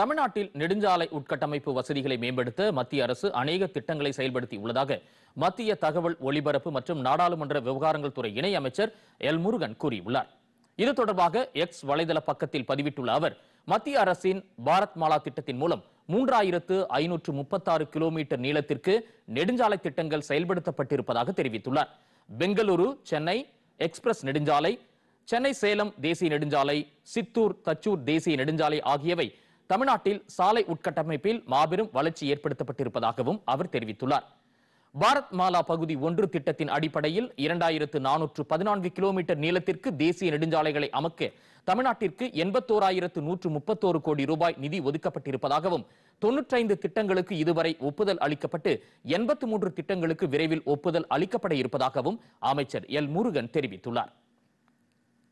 தமிழ்நாட்டில் நெடுஞ்சாலை உட்கட்டமைப்பு வசதிகளை மேம்படுத்த மத்திய அரசு அநேக திட்டங்களை செயல்படுத்தி உள்ளதாக மத்திய தகவல் ஒலிபரப்பு மற்றும் நாடாளுமன்ற விவகாரங்கள் துறை இணையமைச்சர் எல் முருகன் கூறியுள்ளார் இது தொடர்பாக எக்ஸ் வலைதள பக்கத்தில் பதிவிட்டுள்ள அவர் மத்திய அரசின் பாரத் மாலா திட்டத்தின் மூலம் மூன்றாயிரத்து ஐநூற்று முப்பத்தாறு கிலோமீட்டர் நீளத்திற்கு நெடுஞ்சாலை திட்டங்கள் செயல்படுத்தப்பட்டிருப்பதாக தெரிவித்துள்ளார் பெங்களூரு சென்னை எக்ஸ்பிரஸ் நெடுஞ்சாலை சென்னை சேலம் தேசிய நெடுஞ்சாலை சித்தூர் தச்சூர் தேசிய நெடுஞ்சாலை ஆகியவை தமிழ்நாட்டில் சாலை உட்கட்டமைப்பில் மாபெரும் வளர்ச்சி ஏற்படுத்தப்பட்டிருப்பதாகவும் அவர் தெரிவித்துள்ளார் பாரத் மாலா பகுதி ஒன்று திட்டத்தின் அடிப்படையில் இரண்டாயிரத்து நானூற்று பதினான்கு கிலோமீட்டர் நீளத்திற்கு தேசிய நெடுஞ்சாலைகளை அமைக்க தமிழ்நாட்டிற்கு எண்பத்தோராயிரத்து நூற்று முப்பத்தோரு கோடி ரூபாய் நிதி ஒதுக்கப்பட்டிருப்பதாகவும் தொன்னூற்றைந்து திட்டங்களுக்கு இதுவரை ஒப்புதல் அளிக்கப்பட்டு எண்பத்து மூன்று திட்டங்களுக்கு விரைவில் ஒப்புதல் அளிக்கப்பட இருப்பதாகவும் அமைச்சர் எல் முருகன் தெரிவித்துள்ளார்